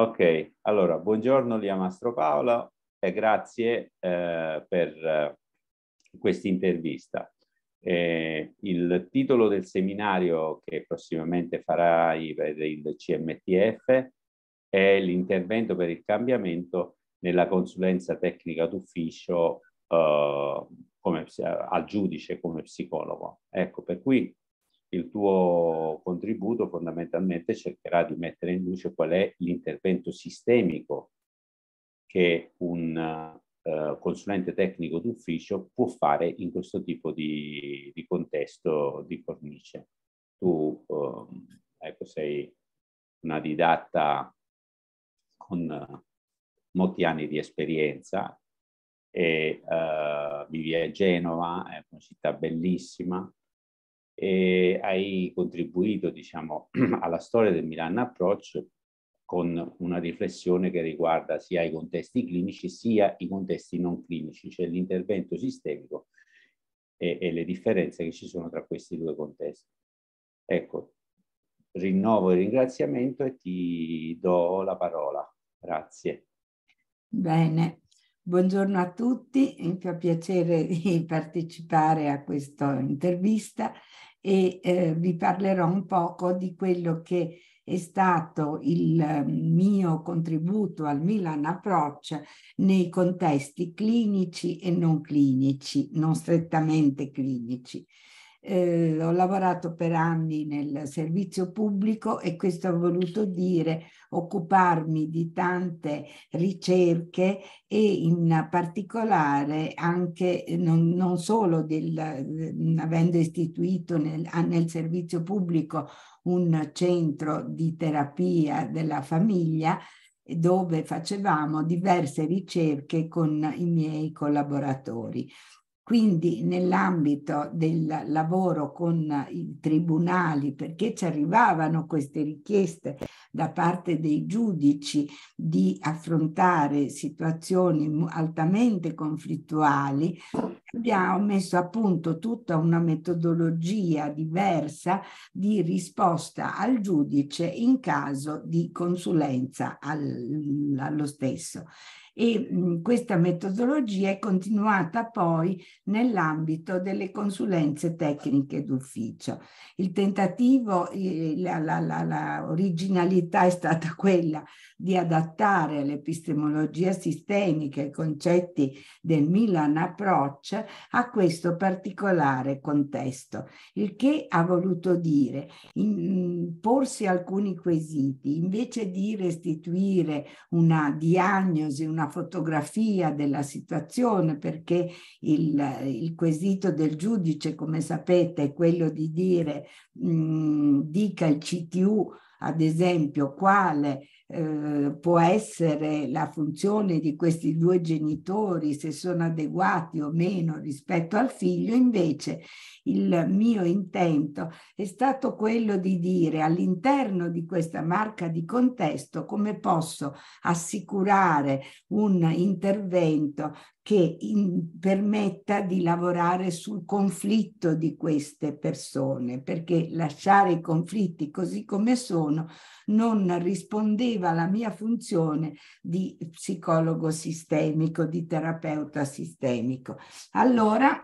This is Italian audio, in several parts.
Ok, allora, buongiorno Lia Mastro Paola e grazie eh, per eh, questa intervista. Eh, il titolo del seminario che prossimamente farai per il CMTF è l'intervento per il cambiamento nella consulenza tecnica d'ufficio eh, al giudice come psicologo. Ecco, per cui il tuo contributo fondamentalmente cercherà di mettere in luce qual è l'intervento sistemico che un uh, consulente tecnico d'ufficio può fare in questo tipo di, di contesto di cornice. Tu um, ecco, sei una didatta con uh, molti anni di esperienza e uh, vivi a Genova, è una città bellissima, e hai contribuito diciamo, alla storia del Milan Approach con una riflessione che riguarda sia i contesti clinici sia i contesti non clinici, cioè l'intervento sistemico e, e le differenze che ci sono tra questi due contesti. Ecco, rinnovo il ringraziamento e ti do la parola. Grazie. Bene, buongiorno a tutti, mi fa piacere di partecipare a questa intervista e eh, vi parlerò un poco di quello che è stato il ehm, mio contributo al Milan Approach nei contesti clinici e non clinici, non strettamente clinici eh, ho lavorato per anni nel servizio pubblico e questo ha voluto dire occuparmi di tante ricerche e in particolare anche eh, non, non solo del, mm, avendo istituito nel, nel servizio pubblico un centro di terapia della famiglia eh, dove facevamo diverse ricerche con i miei collaboratori. Quindi nell'ambito del lavoro con i tribunali, perché ci arrivavano queste richieste da parte dei giudici di affrontare situazioni altamente conflittuali, abbiamo messo a punto tutta una metodologia diversa di risposta al giudice in caso di consulenza al, allo stesso e mm, questa metodologia è continuata poi nell'ambito delle consulenze tecniche d'ufficio. Il tentativo, la, la, la, la originalità modalità è stata quella di adattare l'epistemologia sistemica e i concetti del Milan Approach a questo particolare contesto, il che ha voluto dire in, porsi alcuni quesiti, invece di restituire una diagnosi, una fotografia della situazione, perché il, il quesito del giudice, come sapete, è quello di dire mh, dica il CTU ad esempio quale eh, può essere la funzione di questi due genitori, se sono adeguati o meno rispetto al figlio, invece il mio intento è stato quello di dire all'interno di questa marca di contesto come posso assicurare un intervento che in, permetta di lavorare sul conflitto di queste persone, perché lasciare i conflitti così come sono non rispondeva alla mia funzione di psicologo sistemico, di terapeuta sistemico. Allora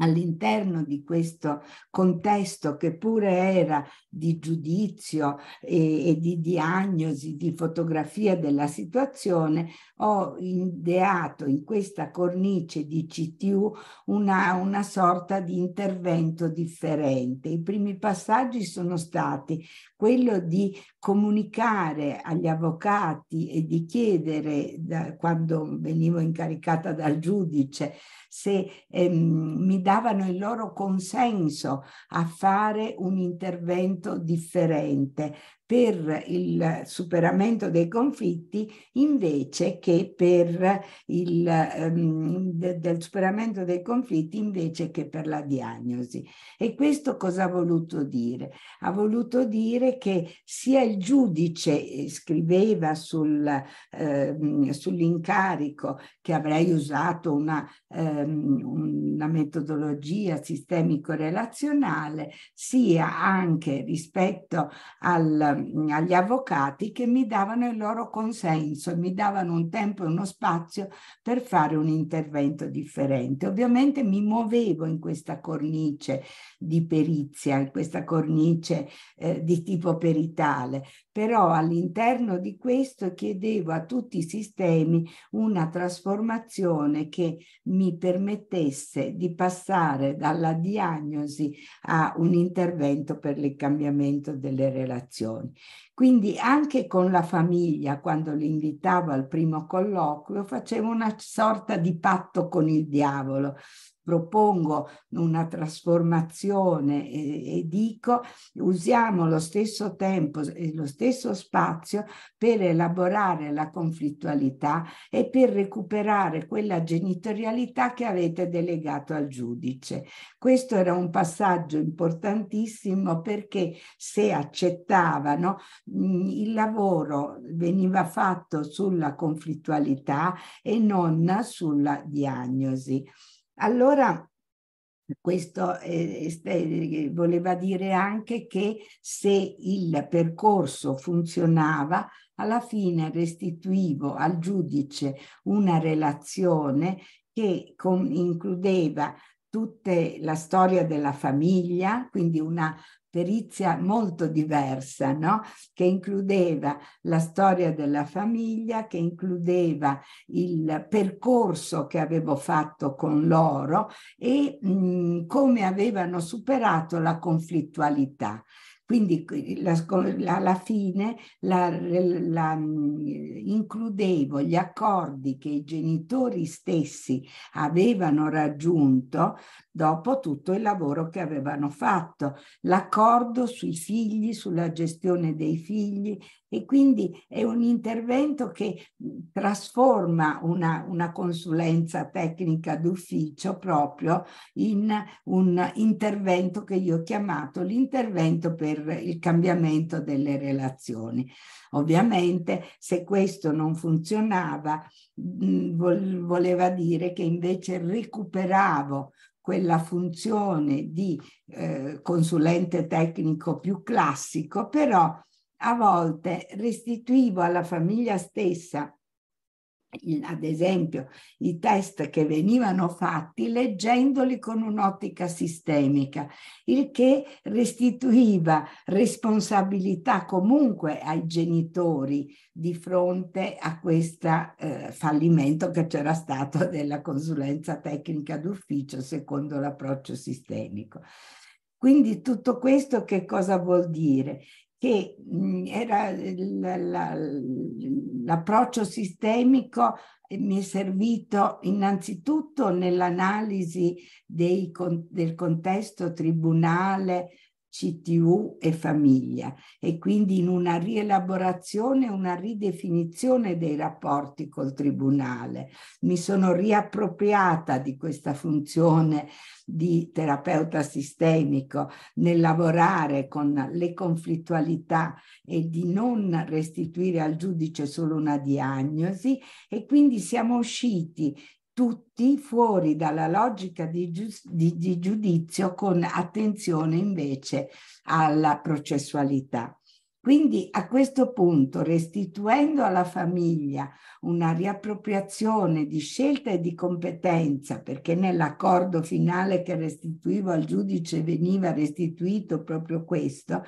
all'interno di questo contesto che pure era di giudizio e, e, di diagnosi, di fotografia della situazione, ho ideato in questa cornice di CTU una, una sorta di intervento differente. I primi passaggi sono stati quello di comunicare agli avvocati e di chiedere, da, quando venivo incaricata dal giudice, se ehm, mi davano il loro consenso a fare un intervento differente per il superamento dei conflitti invece che per il um, de, del superamento dei conflitti invece che per la diagnosi. E questo cosa ha voluto dire? Ha voluto dire che sia il giudice eh, scriveva sul, um, sull'incarico che avrei usato una, um, una metodologia sistemico-relazionale, sia anche rispetto al agli avvocati che mi davano il loro consenso e mi davano un tempo e uno spazio per fare un intervento differente. Ovviamente mi muovevo in questa cornice di perizia, in questa cornice eh, di tipo peritale, però all'interno di questo chiedevo a tutti i sistemi una trasformazione che mi permettesse di passare dalla diagnosi a un intervento per il cambiamento delle relazioni relazioni. Quindi anche con la famiglia, quando li invitavo al primo colloquio, facevo una sorta di patto con il diavolo, propongo una trasformazione e, e dico usiamo lo stesso tempo e lo stesso spazio per elaborare la conflittualità e per recuperare quella genitorialità che avete delegato al giudice. Questo era un passaggio importantissimo perché se accettavano mm, il lavoro veniva fatto sulla conflittualità e non sulla diagnosi. Allora, questo eh, eh, voleva dire anche che se il percorso funzionava, alla fine restituivo al giudice una relazione che con, includeva tutta la storia della famiglia, quindi una perizia molto diversa, no? che includeva la storia della famiglia, che includeva il percorso che avevo fatto con loro e mh, mm, come avevano superato la conflittualità. Quindi la, alla fine la, la, mm, includevo gli accordi che i genitori stessi avevano raggiunto dopo tutto il lavoro che avevano fatto, l'accordo sui figli, sulla gestione dei figli e quindi è un intervento che trasforma una, una consulenza tecnica d'ufficio proprio in un intervento che io ho chiamato l'intervento per il cambiamento delle relazioni. Ovviamente se questo non funzionava voleva dire che invece recuperavo quella funzione di eh, consulente tecnico più classico, però a volte restituivo alla famiglia stessa ad esempio i test che venivano fatti leggendoli con un'ottica sistemica, il che restituiva responsabilità comunque ai genitori di fronte a questo eh, fallimento che c'era stato della consulenza tecnica d'ufficio secondo l'approccio sistemico. Quindi tutto questo che cosa vuol dire? che mm, era la, la, l'approccio sistemico eh, mi è servito innanzitutto nell'analisi dei, del contesto tribunale, CTU e famiglia e quindi in una rielaborazione, una ridefinizione dei rapporti col Tribunale. Mi sono riappropriata di questa funzione di terapeuta sistemico nel lavorare con le conflittualità e di non restituire al giudice solo una diagnosi e quindi siamo usciti tutti fuori dalla logica di, giu- di, di giudizio con attenzione invece alla processualità. Quindi a questo punto, restituendo alla famiglia una riappropriazione di scelta e di competenza, perché nell'accordo finale che restituivo al giudice veniva restituito proprio questo,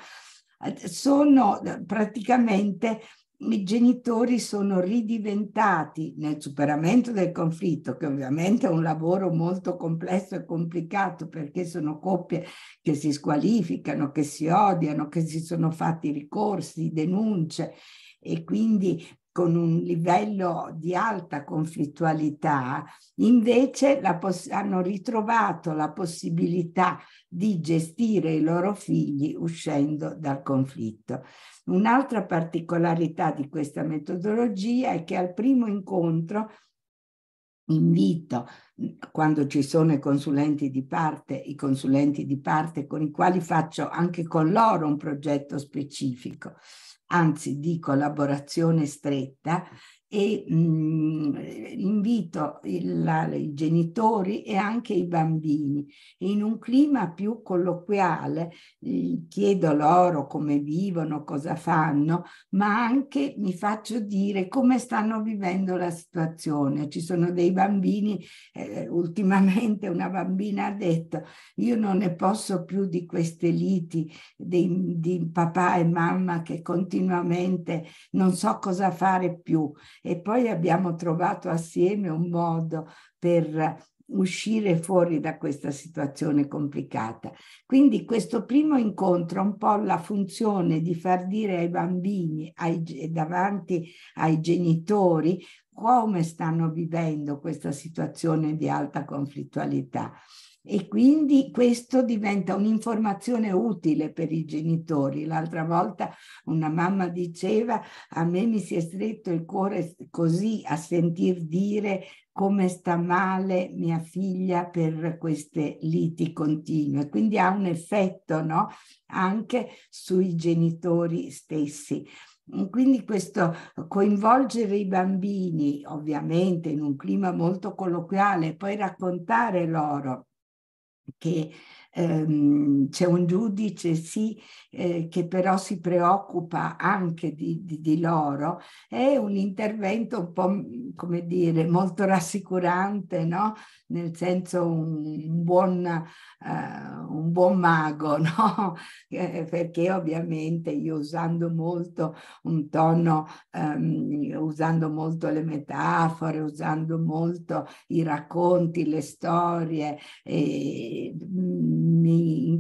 eh, sono eh, praticamente i genitori sono ridiventati nel superamento del conflitto, che ovviamente è un lavoro molto complesso e complicato perché sono coppie che si squalificano, che si odiano, che si sono fatti ricorsi, denunce e quindi con un livello di alta conflittualità, invece hanno ritrovato la possibilità di gestire i loro figli uscendo dal conflitto. Un'altra particolarità di questa metodologia è che al primo incontro invito quando ci sono i consulenti di parte, i consulenti di parte con i quali faccio anche con loro un progetto specifico anzi di collaborazione stretta, e mh, mm, invito il, la, i genitori e anche i bambini in un clima più colloquiale, eh, chiedo loro come vivono, cosa fanno, ma anche mi faccio dire come stanno vivendo la situazione. Ci sono dei bambini, eh, ultimamente una bambina ha detto io non ne posso più di queste liti di, di papà e mamma che continuamente non so cosa fare più e poi abbiamo trovato assieme un modo per uscire fuori da questa situazione complicata. Quindi questo primo incontro ha un po' la funzione di far dire ai bambini, ai, davanti ai genitori, come stanno vivendo questa situazione di alta conflittualità e quindi questo diventa un'informazione utile per i genitori. L'altra volta una mamma diceva a me mi si è stretto il cuore così a sentir dire come sta male mia figlia per queste liti continue. Quindi ha un effetto no? anche sui genitori stessi. Quindi questo coinvolgere i bambini, ovviamente in un clima molto colloquiale, poi raccontare loro que ehm, c'è un giudice sì eh, che però si preoccupa anche di, di, di, loro, è un intervento un po' mhmm, come dire molto rassicurante, no? nel senso un, un, buon, eh, un buon, mago, no? Eh, perché ovviamente io usando molto un tono, ehm, usando molto le metafore, usando molto i racconti, le storie, e, mh, mhmm,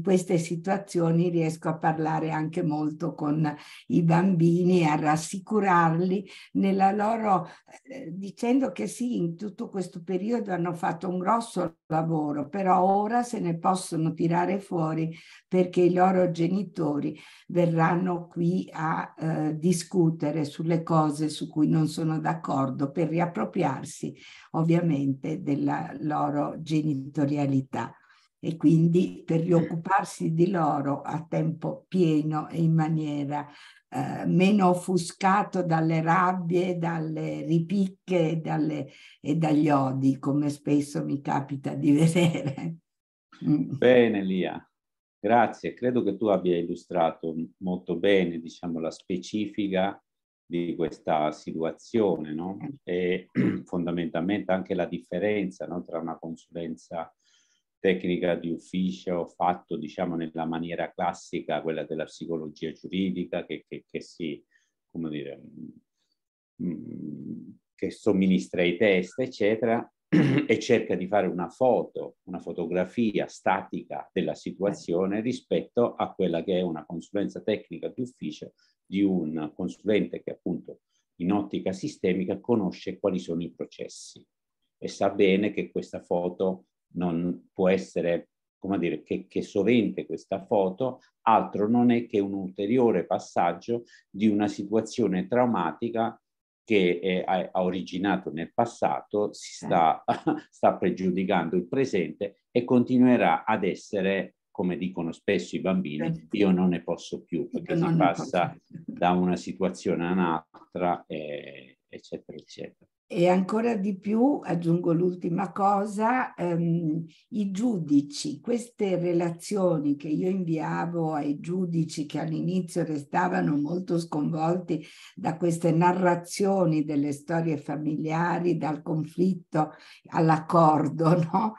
queste situazioni riesco a parlare anche molto con i bambini, a rassicurarli nella loro, eh, dicendo che sì, in tutto questo periodo hanno fatto un grosso lavoro, però ora se ne possono tirare fuori perché i loro genitori verranno qui a eh, discutere sulle cose su cui non sono d'accordo per riappropriarsi ovviamente della loro genitorialità e quindi per rioccuparsi di loro a tempo pieno e in maniera eh, meno offuscato dalle rabbie, dalle ripicche e, dalle, e dagli odi, come spesso mi capita di vedere. Mm. Bene, Lia. Grazie, credo che tu abbia illustrato molto bene diciamo, la specifica di questa situazione no? Eh. e fondamentalmente anche la differenza no? tra una consulenza tecnica di ufficio fatto diciamo nella maniera classica, quella della psicologia giuridica che, che, che si, come dire, mm, mm, che somministra i test, eccetera, e cerca di fare una foto, una fotografia statica della situazione rispetto a quella che è una consulenza tecnica di ufficio di un consulente che appunto in ottica sistemica conosce quali sono i processi e sa bene che questa foto non può essere, come dire, che, che sovente questa foto altro non è che un ulteriore passaggio di una situazione traumatica che è, eh, ha originato nel passato, si eh. sta, sta pregiudicando il presente e continuerà ad essere come dicono spesso i bambini, io non ne posso più perché si passa da una situazione a un'altra, eh, eccetera, eccetera. E ancora di più, aggiungo l'ultima cosa, ehm, i giudici, queste relazioni che io inviavo ai giudici che all'inizio restavano molto sconvolti da queste narrazioni delle storie familiari, dal conflitto all'accordo, no?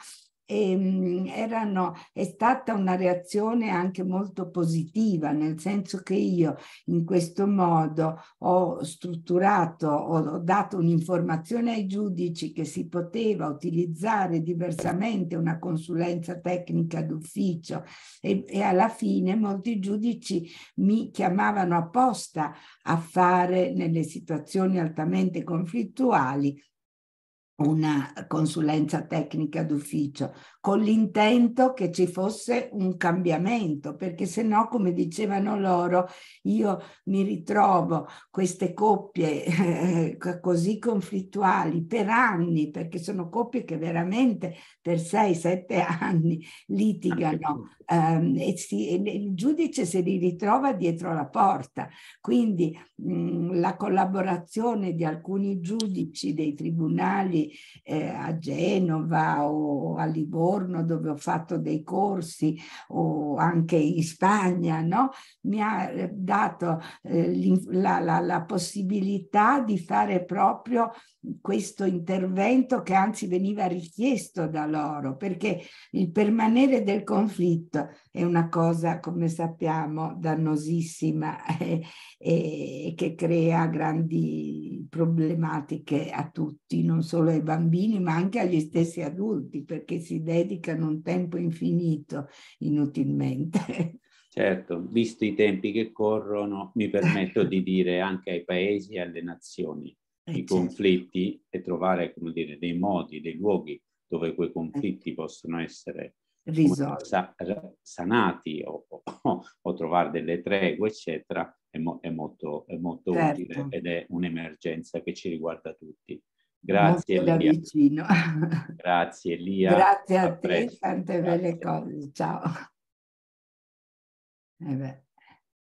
e, ehm, erano, è stata una reazione anche molto positiva, nel senso che io in questo modo ho strutturato, ho, ho dato un'informazione ai giudici che si poteva utilizzare diversamente una consulenza tecnica d'ufficio e, e alla fine molti giudici mi chiamavano apposta a fare nelle situazioni altamente conflittuali una consulenza tecnica d'ufficio, con l'intento che ci fosse un cambiamento, perché se no, come dicevano loro, io mi ritrovo queste coppie eh, così conflittuali per anni, perché sono coppie che veramente per 6-7 anni litigano ehm, e, si, e, il giudice se li ritrova dietro la porta. Quindi mh, la collaborazione di alcuni giudici dei tribunali eh, a Genova o a Livorno dove ho fatto dei corsi o anche in Spagna, no? mi ha eh, dato eh, la, la, la possibilità di fare proprio questo intervento che anzi veniva richiesto da loro, perché il permanere del conflitto è una cosa, come sappiamo, dannosissima e eh, eh, che crea grandi problematiche a tutti, non solo ai ai bambini ma anche agli stessi adulti perché si dedicano un tempo infinito inutilmente. Certo, visto i tempi che corrono, mi permetto di dire anche ai paesi e alle nazioni eh, i certo. conflitti e trovare come dire, dei modi, dei luoghi dove quei eh. conflitti eh. possono essere sa- sanati o, o, o, trovare delle tregue, eccetera, è, mo- è molto, è molto certo. utile ed è un'emergenza che ci riguarda tutti. Grazie Molto Elia. vicino. Grazie Elia. Grazie a, a te, presto. tante belle cose. Ciao. Eh